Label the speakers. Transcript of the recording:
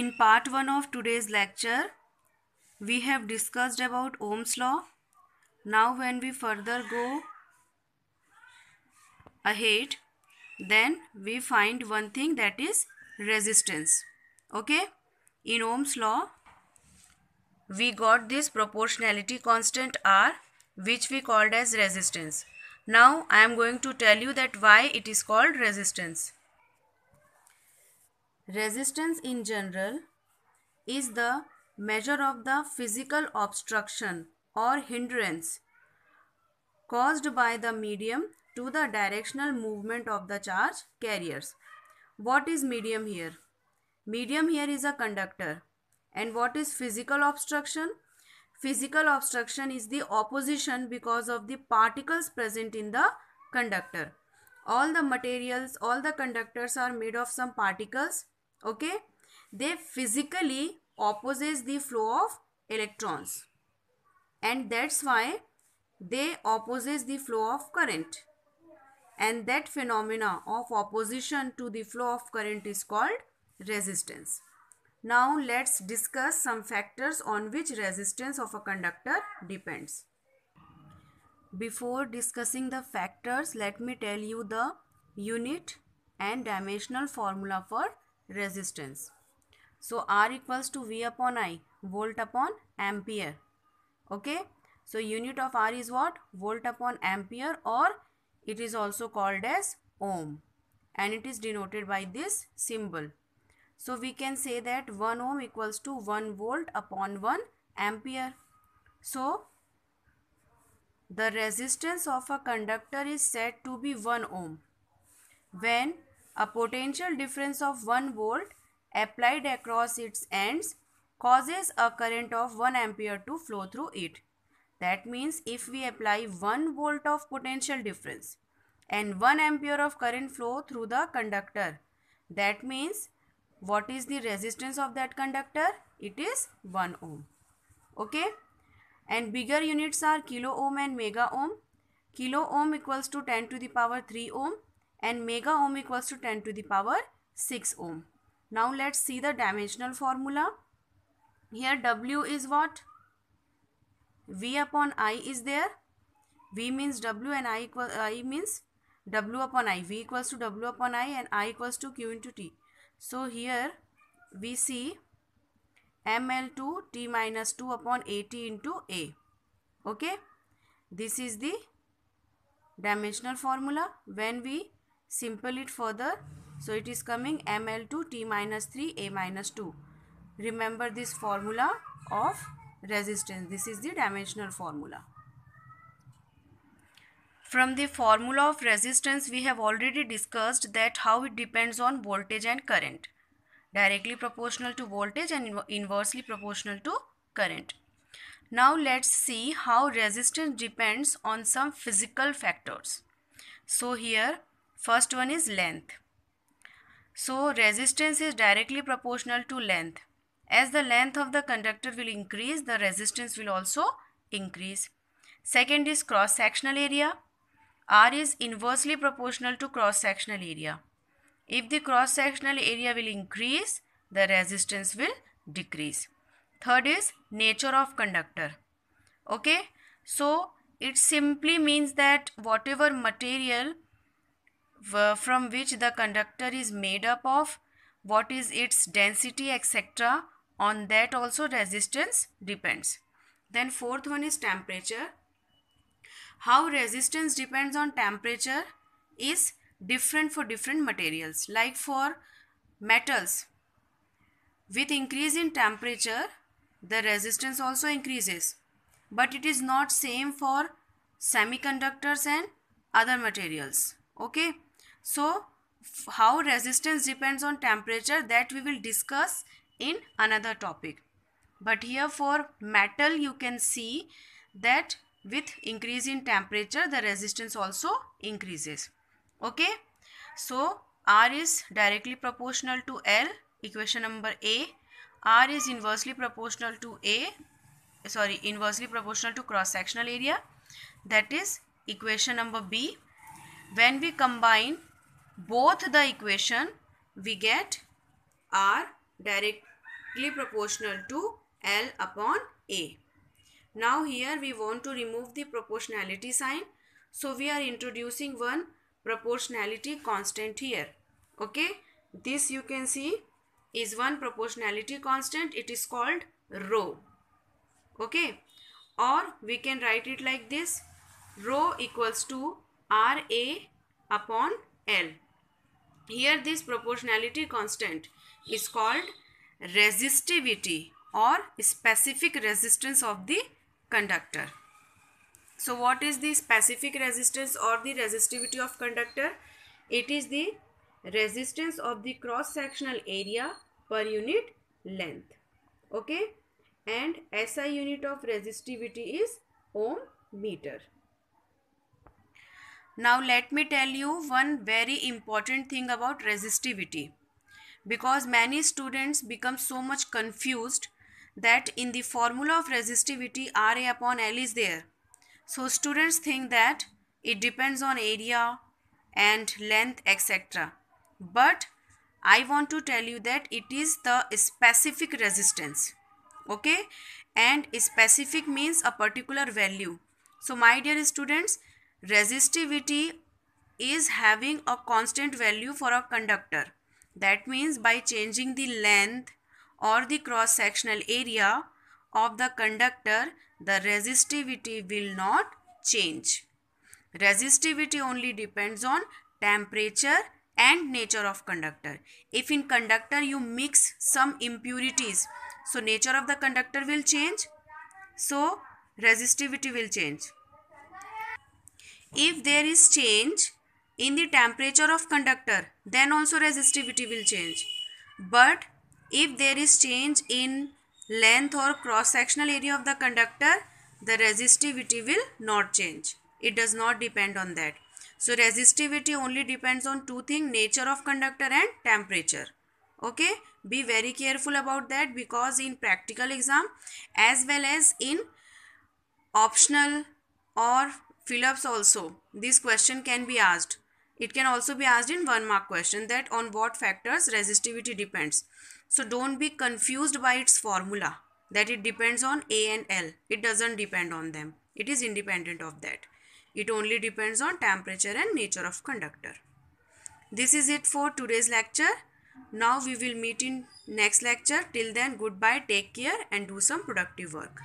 Speaker 1: In part 1 of today's lecture, we have discussed about Ohm's law. Now when we further go ahead, then we find one thing that is resistance. Okay? In Ohm's law, we got this proportionality constant R which we called as resistance. Now I am going to tell you that why it is called resistance. Resistance in general is the measure of the physical obstruction or hindrance caused by the medium to the directional movement of the charge carriers. What is medium here? Medium here is a conductor. And what is physical obstruction? Physical obstruction is the opposition because of the particles present in the conductor. All the materials, all the conductors are made of some particles okay they physically opposes the flow of electrons and that's why they opposes the flow of current and that phenomena of opposition to the flow of current is called resistance. Now let's discuss some factors on which resistance of a conductor depends. Before discussing the factors, let me tell you the unit and dimensional formula for resistance. So R equals to V upon I, volt upon ampere. Okay. So unit of R is what? Volt upon ampere or it is also called as ohm and it is denoted by this symbol. So we can say that 1 ohm equals to 1 volt upon 1 ampere. So the resistance of a conductor is said to be 1 ohm when a potential difference of 1 volt applied across its ends causes a current of 1 ampere to flow through it. That means if we apply 1 volt of potential difference and 1 ampere of current flow through the conductor, that means what is the resistance of that conductor? It is 1 ohm. Okay? And bigger units are kilo ohm and mega ohm. Kilo ohm equals to 10 to the power 3 ohm and mega ohm equals to 10 to the power 6 ohm. Now let's see the dimensional formula. Here W is what? V upon I is there. V means W and I equal I means W upon I. V equals to W upon I and I equals to Q into T. So here we see ML2 T minus 2 upon AT into A. Okay. This is the dimensional formula when we simple it further. So it is coming ml two t minus 3 a minus 2. Remember this formula of resistance. This is the dimensional formula. From the formula of resistance we have already discussed that how it depends on voltage and current. Directly proportional to voltage and inversely proportional to current. Now let's see how resistance depends on some physical factors. So here First one is length. So resistance is directly proportional to length. As the length of the conductor will increase, the resistance will also increase. Second is cross-sectional area. R is inversely proportional to cross-sectional area. If the cross-sectional area will increase, the resistance will decrease. Third is nature of conductor. Okay, so it simply means that whatever material from which the conductor is made up of, what is its density etc. On that also resistance depends. Then fourth one is temperature. How resistance depends on temperature is different for different materials. Like for metals, with increase in temperature, the resistance also increases. But it is not same for semiconductors and other materials. Okay. So how resistance depends on temperature that we will discuss in another topic. But here for metal you can see that with increase in temperature the resistance also increases. Okay. So R is directly proportional to L equation number A. R is inversely proportional to A sorry inversely proportional to cross sectional area that is equation number B. When we combine both the equation we get are directly proportional to L upon A. Now here we want to remove the proportionality sign. So we are introducing one proportionality constant here. Okay. This you can see is one proportionality constant. It is called rho. Okay. Or we can write it like this. Rho equals to RA upon n. Here this proportionality constant is called resistivity or specific resistance of the conductor. So what is the specific resistance or the resistivity of conductor? It is the resistance of the cross-sectional area per unit length. Okay and SI unit of resistivity is ohm meter. Now let me tell you one very important thing about resistivity because many students become so much confused that in the formula of resistivity Ra upon L is there. So students think that it depends on area and length etc. But I want to tell you that it is the specific resistance okay and specific means a particular value. So my dear students resistivity is having a constant value for a conductor that means by changing the length or the cross sectional area of the conductor the resistivity will not change resistivity only depends on temperature and nature of conductor if in conductor you mix some impurities so nature of the conductor will change so resistivity will change if there is change in the temperature of conductor then also resistivity will change but if there is change in length or cross sectional area of the conductor the resistivity will not change it does not depend on that so resistivity only depends on two things nature of conductor and temperature okay be very careful about that because in practical exam as well as in optional or fill-ups also. This question can be asked. It can also be asked in one mark question that on what factors resistivity depends. So don't be confused by its formula that it depends on A and L. It doesn't depend on them. It is independent of that. It only depends on temperature and nature of conductor. This is it for today's lecture. Now we will meet in next lecture. Till then goodbye, take care and do some productive work.